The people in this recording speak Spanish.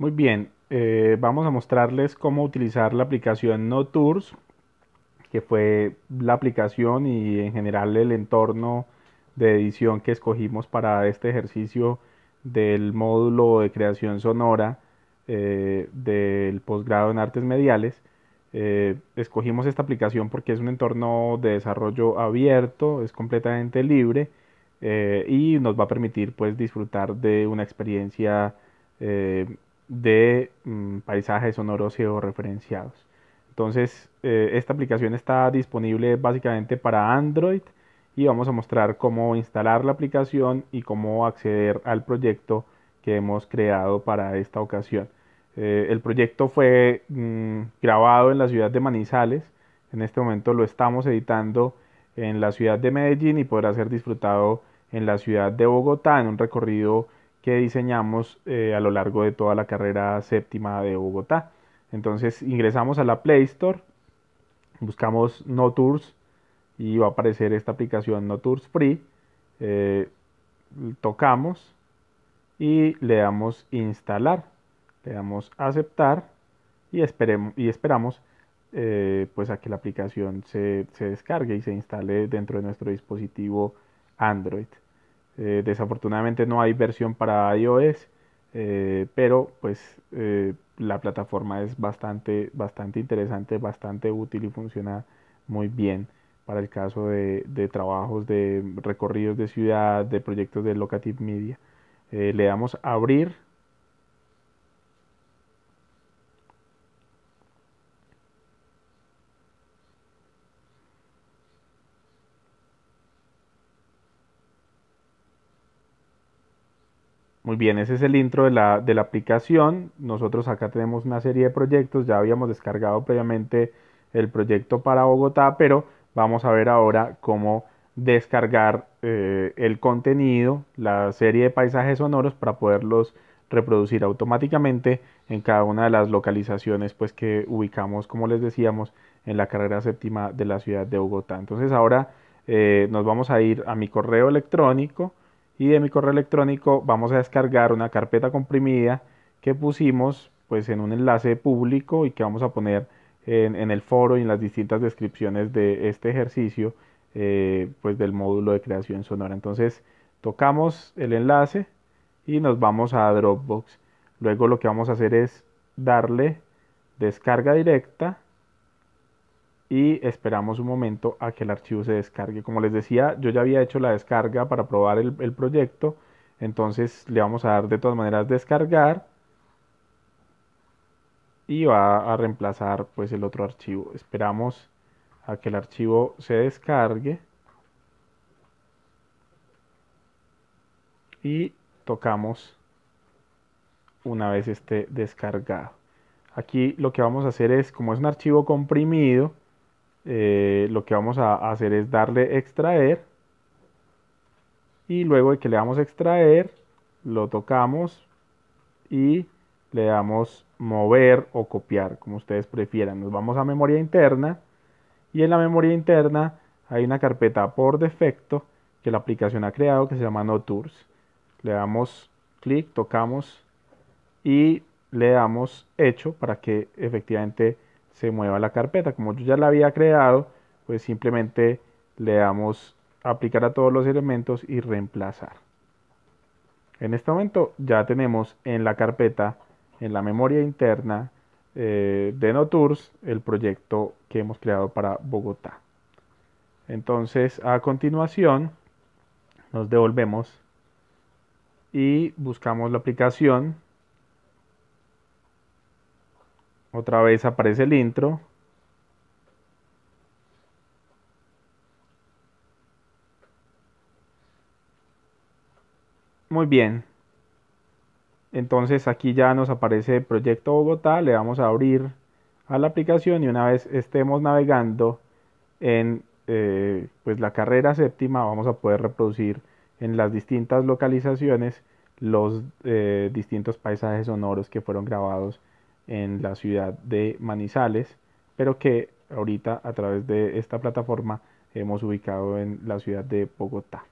Muy bien, eh, vamos a mostrarles cómo utilizar la aplicación No Tours, que fue la aplicación y en general el entorno de edición que escogimos para este ejercicio del módulo de creación sonora eh, del posgrado en artes mediales. Eh, escogimos esta aplicación porque es un entorno de desarrollo abierto, es completamente libre y nos va a permitir pues disfrutar de una experiencia de mm, paisajes sonoros referenciados. Entonces, eh, esta aplicación está disponible básicamente para Android y vamos a mostrar cómo instalar la aplicación y cómo acceder al proyecto que hemos creado para esta ocasión. Eh, el proyecto fue mm, grabado en la ciudad de Manizales, en este momento lo estamos editando en la ciudad de Medellín y podrá ser disfrutado en la ciudad de Bogotá en un recorrido que diseñamos eh, a lo largo de toda la carrera séptima de Bogotá. Entonces ingresamos a la Play Store, buscamos No Tours y va a aparecer esta aplicación No Tours Free. Eh, tocamos y le damos instalar, le damos aceptar y, esperemos, y esperamos eh, pues a que la aplicación se descargue y se instale dentro de nuestro dispositivo Android. Eh, desafortunadamente no hay versión para iOS, eh, pero pues eh, la plataforma es bastante, bastante interesante, bastante útil y funciona muy bien para el caso de, de trabajos de recorridos de ciudad, de proyectos de Locative Media. le damos abrir Muy bien, ese es el intro de la, aplicación. Nosotros acá tenemos una serie de proyectos. Ya habíamos descargado previamente el proyecto para Bogotá, pero vamos a ver ahora cómo descargar eh, el contenido, la serie de paisajes sonoros para poderlos reproducir automáticamente en cada una de las localizaciones pues que ubicamos como les decíamos en la carrera séptima de la ciudad de Bogotá entonces ahora eh, nos vamos a ir a mi correo electrónico y de mi correo electrónico vamos a descargar una carpeta comprimida que pusimos pues en un enlace público y que vamos a poner en, el foro y en las distintas descripciones de este ejercicio eh, pues del módulo de creación sonora entonces tocamos el enlace y nos vamos a Dropbox luego lo que vamos a hacer es darle descarga directa y esperamos un momento a que el archivo se descargue. Como les decía, yo ya había hecho la descarga para probar el, proyecto, entonces le vamos a dar de todas maneras descargar y va a reemplazar pues el otro archivo. Esperamos a que el archivo se descargue y tocamos una vez esté descargado. Aquí lo que vamos a hacer es, como es un archivo comprimido, eh, lo que vamos a hacer es darle extraer y luego de que le damos extraer lo tocamos y le damos mover o copiar como ustedes prefieran nos vamos a memoria interna y en la memoria interna hay una carpeta por defecto que la aplicación ha creado que se llama no tours le damos clic tocamos y le damos hecho para que efectivamente se mueva la carpeta. Como yo ya la había creado, pues simplemente le damos aplicar a todos los elementos y reemplazar. En este momento ya tenemos en la carpeta, en la memoria interna eh, de NoTours, el proyecto que hemos creado para Bogotá. Entonces, a continuación, nos devolvemos y buscamos la aplicación otra vez aparece el intro. Muy bien. Entonces aquí ya nos aparece Proyecto Bogotá. Le vamos a abrir a la aplicación y una vez estemos navegando en eh, pues la carrera séptima vamos a poder reproducir en las distintas localizaciones los eh, distintos paisajes sonoros que fueron grabados en la ciudad de Manizales, pero que ahorita a través de esta plataforma hemos ubicado en la ciudad de Bogotá.